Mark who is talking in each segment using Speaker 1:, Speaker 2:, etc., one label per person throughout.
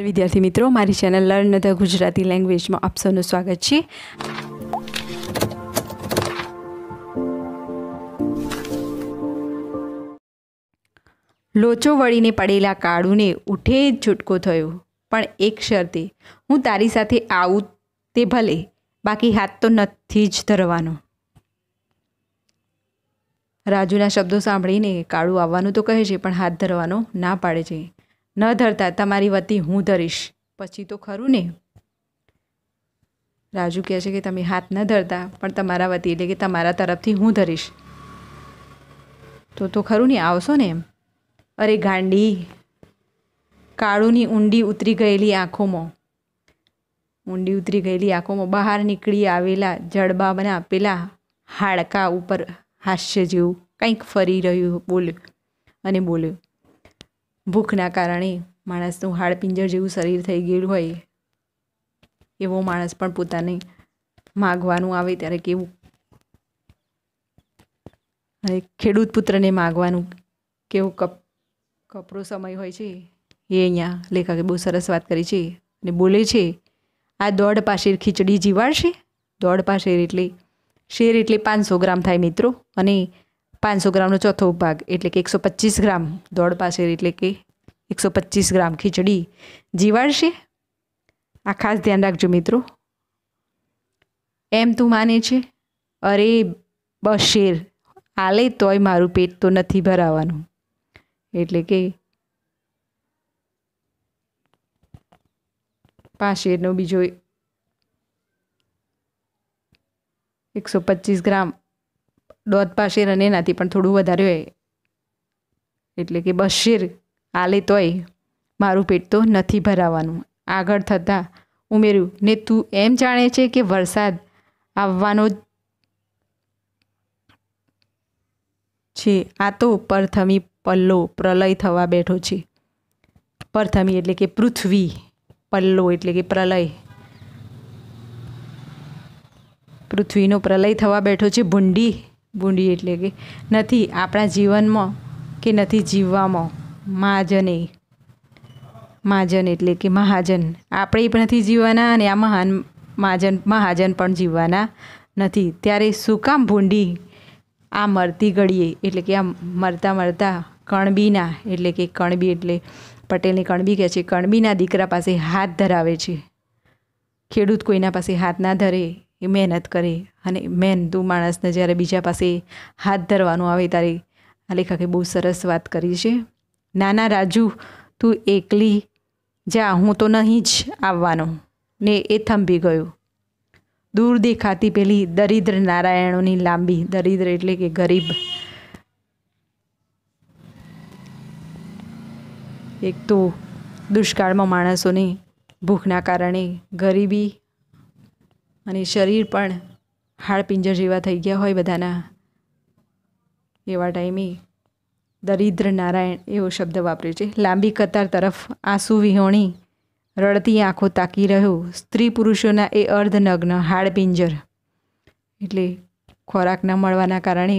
Speaker 1: વિદ્યાર્થી મિત્રો મારી ચેનલ લર્ન ધ ગુજરાતી લેંગ્વેજમાં આપ સૌનું સ્વાગત છે લોચો વળીને પડેલા કાળુને ઉઠે જ છૂટકો થયો પણ એક શરતે હું તારી સાથે આવું તે ભલે બાકી હાથ તો નથી જ ધરવાનો રાજુના શબ્દો સાંભળીને કાળું આવવાનું તો કહે છે પણ હાથ ધરવાનો ના પાડે છે ન ધરતા તમારી વતી હું ધરીશ પછી તો ખરું ને રાજુ કહે છે કે તમે હાથ ન ધરતા પણ તમારા વતી એટલે કે તમારા તરફથી હું ધરીશ તો તો ખરું ને આવશો ને એમ અરે ગાંડી કાળુની ઊંડી ઉતરી ગયેલી આંખોમાં ઊંડી ઉતરી ગયેલી આંખોમાં બહાર નીકળી આવેલા જડબા બના પેલા હાડકા ઉપર હાસ્ય જેવું કંઈક ફરી રહ્યું બોલ્યું અને બોલ્યું ભૂખના કારણે માણસનું હાડપિંજર જેવું શરીર થઈ ગયું હોય એવો માણસ પણ પોતાને માગવાનું આવે ત્યારે કેવું અને ખેડૂત પુત્રને માગવાનું કેવો કપ કપરો સમય હોય છે એ અહીંયા લેખકે બહુ સરસ વાત કરી છે અને બોલે છે આ દોઢ પાશેર ખીચડી જીવાડશે દોઢ પાશેર એટલે શેર એટલે પાંચસો ગ્રામ થાય મિત્રો અને પાંચસો ગ્રામનો ચોથો ભાગ એટલે કે એકસો પચીસ ગ્રામ દોડ પાસેર એટલે કે એકસો પચીસ ગ્રામ ખીચડી જીવાડશે આ ખાસ ધ્યાન રાખજો મિત્રો એમ તું માને છે અરે બશેર આલે તોય મારું પેટ તો નથી ભરાવાનું એટલે કે પાશેરનો બીજો એકસો પચીસ ગ્રામ દોધ પાસેર અને એનાથી પણ થોડું વધારે હોય એટલે કે બશીર આલે તોય મારું પેટ તો નથી ભરાવાનું આગળ થતાં ઉમેર્યું ને તું એમ જાણે છે કે વરસાદ આવવાનો છે આ તો પરથમી પલ્લો પ્રલય થવા બેઠો છે પરથમી એટલે કે પૃથ્વી પલ્લો એટલે કે પ્રલય પૃથ્વીનો પ્રલય થવા બેઠો છે ભૂંડી બુંડી એટલે કે નથી આપણા જીવનમાં કે નથી જીવવામાં મહાજને મહાજન એટલે કે મહાજન આપણે પણ નથી જીવવાના અને આ મહાન મહાજન મહાજન પણ જીવવાના નથી ત્યારે શું કામ ભૂંડી આ મરતી ઘડીએ એટલે કે આ મરતા મરતા કણબીના એટલે કે કણબી એટલે પટેલની કણબી કહે છે કણબીના દીકરા પાસે હાથ ધરાવે છે ખેડૂત કોઈના પાસે હાથ ના ધરે એ મહેનત કરે અને મેન તું માણસને જ્યારે બીજા પાસે હાથ ધરવાનું આવે ત્યારે આ લેખકે બહુ સરસ વાત કરી છે નાના રાજુ તું એકલી જા હું તો નહીં જ આવવાનો ને એ થંભી ગયું દૂર દેખાતી પેલી દરિદ્ર નારાયણોની લાંબી દરિદ્ર એટલે કે ગરીબ એક તો દુષ્કાળમાં માણસોની ભૂખના કારણે ગરીબી અને શરીર પણ હાડપિંજર જેવા થઈ ગયા હોય બધાના એવા ટાઈમે દરિદ્ર નારાયણ એવો શબ્દ વાપર્યો છે લાંબી કતાર તરફ આંસુ વિહોણી રડતી આંખો તાકી રહ્યું સ્ત્રી પુરુષોના એ અર્ધનગ્ન હાડપિંજર એટલે ખોરાક ન મળવાના કારણે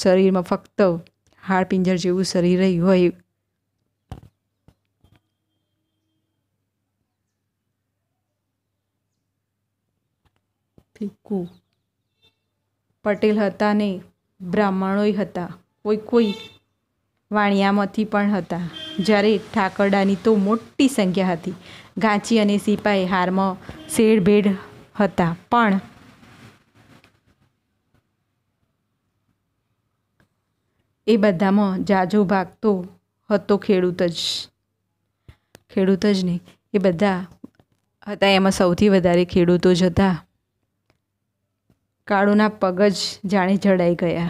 Speaker 1: શરીરમાં ફક્ત હાડપિંજર જેવું શરીર રહ્યું હોય કુ પટેલ હતા ને બ્રાહ્મણોય હતા કોઈ કોઈ વાણિયામાંથી પણ હતા જ્યારે ઠાકરડાની તો મોટી સંખ્યા હતી ગાંચી અને સિપાઈ હારમાં શેડભેડ હતા પણ એ બધામાં જાજો ભાગ તો હતો ખેડૂત જ ખેડૂત જ નહીં એ બધા હતા એમાં સૌથી વધારે ખેડૂતો જ હતા કાળુના પગ જ જાણે જડાઈ ગયા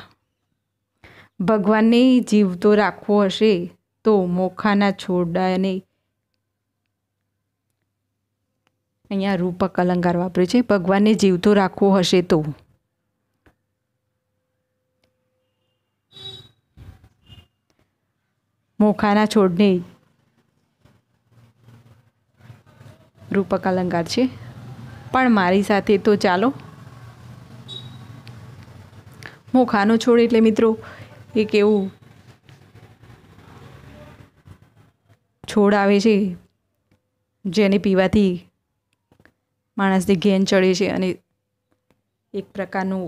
Speaker 1: ભગવાનને જીવતો રાખવો હશે તો મોખાના છોડાને અહીંયા રૂપક અલંકાર વાપર્યો છે ભગવાનને જીવતો રાખવો હશે તો મોખાના છોડને રૂપક અલંકાર છે પણ મારી સાથે તો ચાલો ખાનો છોડ એટલે મિત્રો એક એવું છોડ આવે છે જેને પીવાથી માણસને ઘેન ચડે છે અને એક પ્રકારનું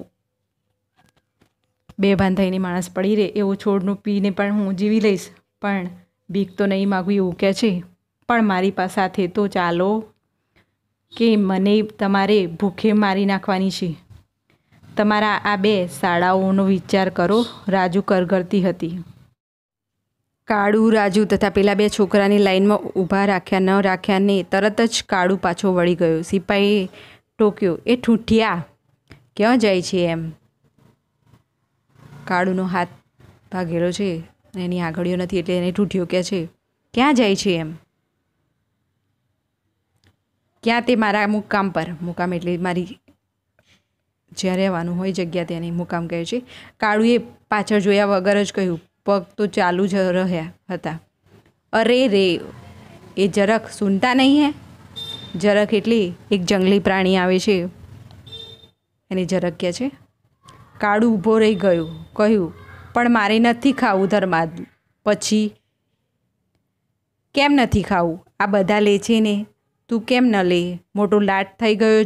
Speaker 1: બેભાન થઈને માણસ પડી રહે એવો છોડનું પીને પણ હું જીવી લઈશ પણ બીક તો નહીં માગું એવું કહે છે પણ મારી પાસે સાથે તો ચાલો કે મને તમારે ભૂખે મારી નાખવાની છે તમારા આ બે શાળાઓનો વિચાર કરો રાજુ કરગરતી હતી કાળુ રાજુ તથા પેલા બે છોકરાની લાઇનમાં ઊભા રાખ્યા ન રાખ્યા ને તરત જ કાળુ પાછો વળી ગયો સિપાહીએ ટોક્યો એ ઠૂઠિયા ક્યાં જાય છે એમ કાળુનો હાથ ભાગેલો છે એની આંગળીઓ નથી એટલે એને ઠૂઠિયો કહે છે ક્યાં જાય છે એમ ક્યાં તે મારા મુકામ પર મુકામ એટલે મારી જ્યાં રહેવાનું હોય જગ્યા ત્યાંની મુકામ કહે છે કાળુએ પાછળ જોયા વગર જ કહ્યું પગ તો ચાલુ જ રહ્યા હતા અરે રે એ જરાક સુનતા નહીં હે જરાક એટલે એક જંગલી પ્રાણી આવે છે એને જરાક કહે છે કાળું ઊભો રહી ગયું કહ્યું પણ મારે નથી ખાવું ધર્માદ પછી કેમ નથી ખાવું આ બધા લે છે ને તું કેમ ન લે મોટો લાટ થઈ ગયો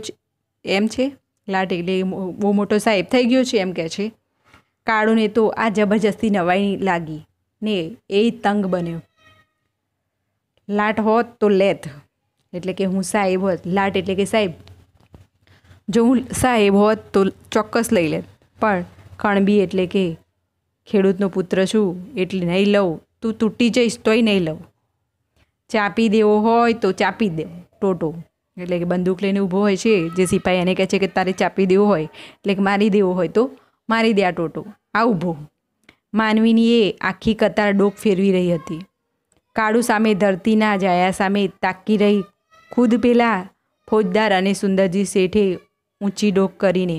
Speaker 1: એમ છે લાટ એટલે બહુ મોટો સાહેબ થઈ ગયો છે એમ કહે છે કાળુને તો આ જબરજસ્તી નવાઈ લાગી ને એ તંગ બન્યો લાટ હોત તો લેત એટલે કે હું સાહેબ હોત લાટ એટલે કે સાહેબ જો હું સાહેબ હોત તો ચોક્કસ લઈ લેત પણ કણબી એટલે કે ખેડૂતનો પુત્ર છું એટલે નહીં લઉં તું તૂટી જઈશ તોય નહીં લઉં ચાપી દેવો હોય તો ચાપી દે ટોટો એટલે કે બંદૂક લઈને ઊભો હોય છે જે સિપાઈ એને કહે છે કે તારે ચાપી દેવું હોય એટલે કે મારી દેવું હોય તો મારી દે આ ટોટો આ ઊભો માનવીની એ આખી કતાર ડોક ફેરવી રહી હતી કાળું સામે ધરતીના જાયા સામે તાકી રહી ખુદ પેલા ફોજદાર અને સુંદરજી શેઠે ઊંચી ડોક કરીને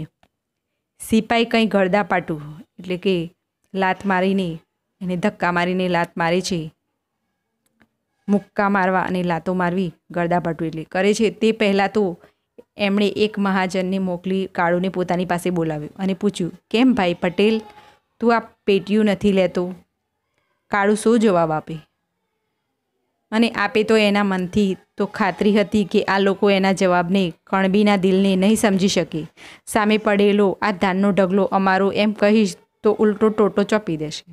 Speaker 1: સિપાઈ કંઈ ગળદા પાટું એટલે કે લાત મારીને એને ધક્કા મારીને લાત મારે છે મુક્કા મારવા અને લાતો મારવી ગરદાભટુલી કરે છે તે પહેલાં તો એમણે એક મહાજનને મોકલી કાળુને પોતાની પાસે બોલાવ્યું અને પૂછ્યું કેમ ભાઈ પટેલ તું આ પેટીયું નથી લેતો કાળુ શું જવાબ આપે અને આપે તો એના મનથી તો ખાતરી હતી કે આ લોકો એના જવાબને કણબીના દિલને નહીં સમજી શકે સામે પડેલો આ ધાનનો ઢગલો અમારો એમ કહીશ તો ઉલટો ટોટો ચોપી દેશે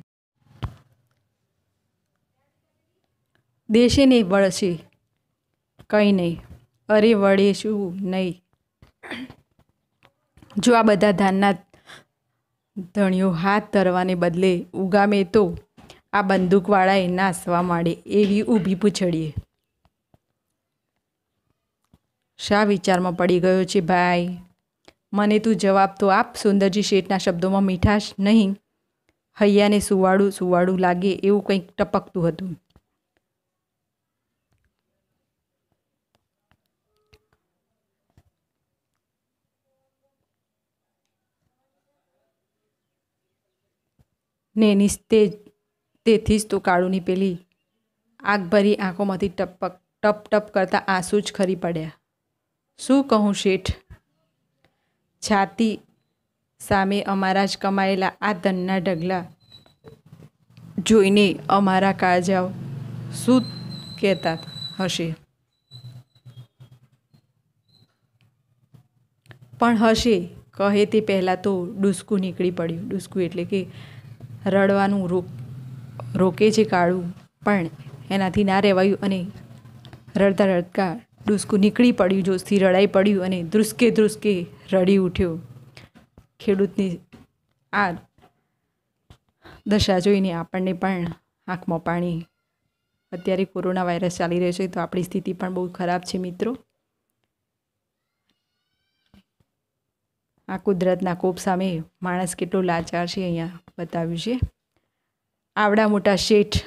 Speaker 1: દેશે નહીં વળશે કંઈ નહીં અરે વળે શું નહીં જો આ બધા ધાનના ધણીઓ હાથ ધરવાને બદલે ઉગામે તો આ બંદૂકવાળાએ નાસવા માંડે એવી ઊભી પૂછડીએ શા વિચારમાં પડી ગયો છે ભાઈ મને તું જવાબ તો આપ સુંદરજી શેઠના શબ્દોમાં મીઠાશ નહીં હૈયાને સુવાડું સુવાડું લાગે એવું કંઈક ટપકતું હતું ને નિસ્તેજ તેથી જ તો કાળુની પેલી આગભરી આંખોમાંથી ટપક ટપ ટપ કરતા આંસુ જ ખરી પડ્યા શું કહું શેઠ છાતી સામે અમારા જ કમાયેલા આ ધનના ઢગલા જોઈને અમારા કાળજાઓ શું કહેતા હશે પણ હશે કહે તે પહેલાં તો ડૂસકું નીકળી પડ્યું ડૂસકું એટલે કે રડવાનું રોક રોકે છે કાળું પણ એનાથી ના રહેવાયું અને રડતા રડતા ડુસકું નીકળી પડ્યું જોશથી રડાઈ પડ્યું અને ધ્રુસકે ધ્રુસકે રડી ઉઠ્યો ખેડૂતની આ દશા જોઈને આપણને પણ આંખમાં પાણી અત્યારે કોરોના વાયરસ ચાલી રહ્યો છે તો આપણી સ્થિતિ પણ બહુ ખરાબ છે મિત્રો આ કુદરતના કોપ સામે માણસ કેટલો લાચાર છે અહીંયા બતાવ્યું છે આવડા મોટા શેઠ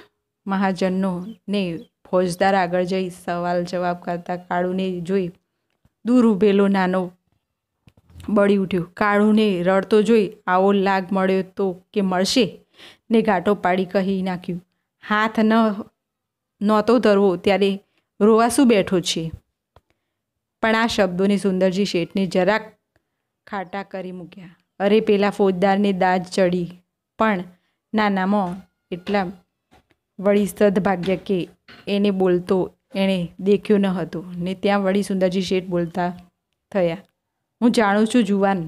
Speaker 1: મહાજનનો ને ફોજદાર આગળ જઈ સવાલ જવાબ કરતા કાળુને જોઈ દૂર ઊભેલો નાનો બળી ઉઠ્યો કાળુને રડતો જોઈ આવો લાગ મળ્યો તો કે મળશે ને ઘાટો પાડી કહી નાખ્યું હાથ ન નહોતો ધરવો ત્યારે રોવાસું બેઠો છે પણ આ શબ્દોની સુંદરજી શેઠને જરાક ખાટા કરી મૂક્યા અરે પેલા ફોજદારને દાજ ચડી પણ નાનામાં એટલા વળી સદભાગ્ય કે એને બોલતો એણે દેખ્યું ન હતું ને ત્યાં વળી સુંદરજી શેઠ બોલતા થયા હું જાણું છું જુવાન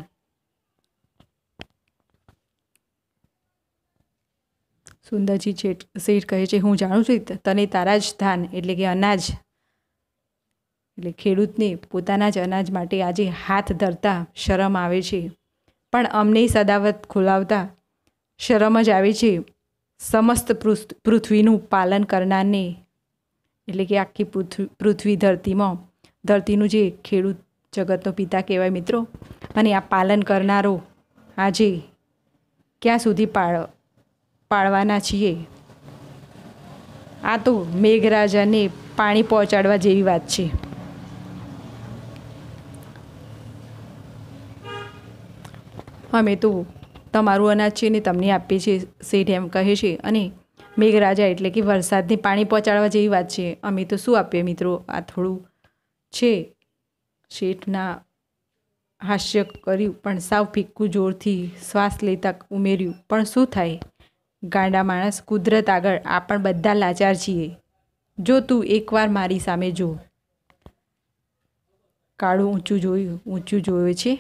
Speaker 1: સુંદરજી શેઠ શેઠ કહે છે હું જાણું છું તને તારા જ ધાન એટલે કે અનાજ એટલે ખેડૂતને પોતાના જ અનાજ માટે આજે હાથ ધરતા શરમ આવે છે પણ અમને સદાવત ખોલાવતા શરમ જ આવે છે સમસ્ત પૃથ્વીનું પાલન કરનારને એટલે કે આખી પૃથ્વી પૃથ્વી ધરતીમાં ધરતીનું જે ખેડૂત જગતનો પિતા કહેવાય મિત્રો અને આ પાલન કરનારો આજે ક્યાં સુધી પાળ પાળવાના છીએ આ તો મેઘરાજાને પાણી પહોંચાડવા જેવી વાત છે અમે તો તમારું અનાજ છે ને તમને આપીએ છીએ શેઠ એમ કહે છે અને મેઘરાજા એટલે કે વરસાદને પાણી પહોંચાડવા જેવી વાત છે અમે તો શું આપીએ મિત્રો આ થોડું છે શેઠના હાસ્ય કર્યું પણ સાવ ફિક્કું જોરથી શ્વાસ લેતા ઉમેર્યું પણ શું થાય ગાંડા માણસ કુદરત આગળ આ પણ બધા લાચાર છીએ જો તું એકવાર મારી સામે જો કાળું ઊંચું જોયું ઊંચું જોયું છે